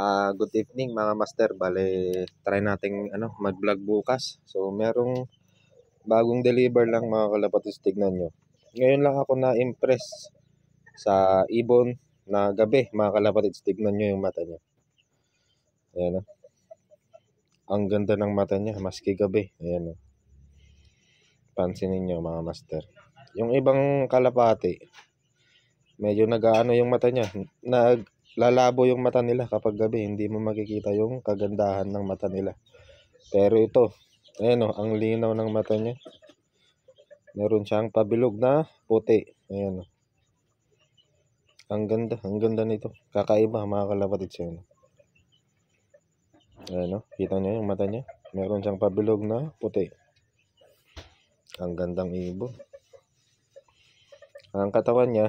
Uh, good evening mga master. Bale, try nating ano, mag-vlog bukas. So, merong bagong deliver lang mga kalapatos. Tignan nyo. Ngayon lang ako na-impress sa ibon na gabi mga kalapatos. Tignan nyo yung mata niya. Ayan o. Oh. Ang ganda ng mata niya maski gabi. Ayan o. Oh. Pansinin nyo mga master. Yung ibang kalapati, medyo nag-ano yung mata niya. Nag lalabo yung mata nila kapag gabi. Hindi mo makikita yung kagandahan ng mata nila. Pero ito, ayan o, ang linaw ng mata niya. Meron siyang pabilog na puti. Ayan o. Ang ganda, ang ganda nito. Kakaiba mga kalapatid siya. Ano. Ayan o, kita niyo yung mata niya. Meron siyang pabilog na puti. Ang gandang ibo Ang katawan niya,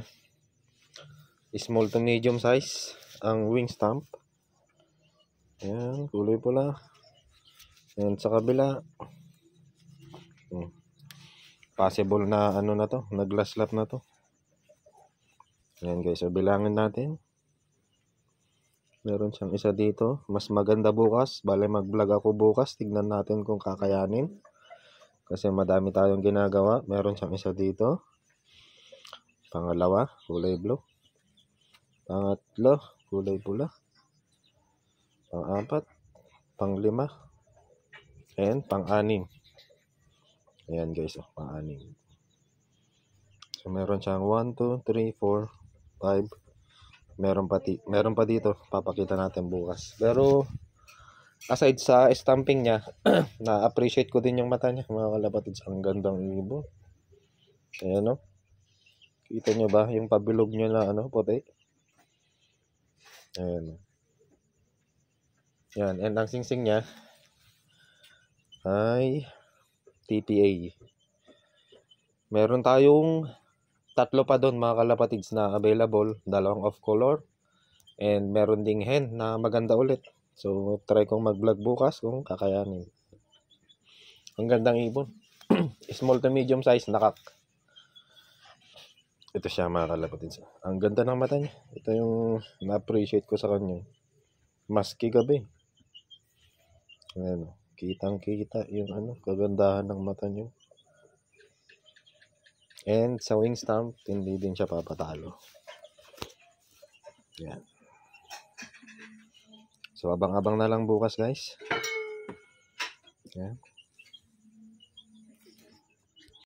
small to medium size ang wing stamp ayan kulay pula ayan sa kabila hmm. possible na ano na to na glass lap na to ayan guys so bilangin natin meron siyang isa dito mas maganda bukas bale mag vlog ako bukas tignan natin kung kakayanin kasi madami tayong ginagawa meron siyang isa dito pangalawa kulay blue Pangatlo, kulay pula. Pang-apat, pang-lima, and pang-anim. Ayan guys, oh, pang-anim. So meron siyang 1 2 3 4 5. Meron pa ti meron pa dito, papakita natin bukas. Pero aside sa stamping niya, na-appreciate ko din yung mata niya, mga kalapatids, ang gandang ibo Ayan no. Oh. Kita niyo ba yung pabilog niya na ano, puti? Ayan. Yan. And ang singsing niya ay TTA. Meron tayong tatlo pa doon mga kalapatids na available. Dalawang off color. And meron ding hen na maganda ulit. So, try kong mag-vlog bukas kung kakayanin. Ang gandang ibon. Small to medium size na kak ito siya mga kalapatin. Ang ganda ng mata niya. Ito yung na-appreciate ko sa kanya. Maski gabi. Ayan oh. Kitang kita yung ano, kagandahan ng mata niya And sa wing stamp, hindi din siya papatalo. Yan. So abang-abang na lang bukas guys. Yan.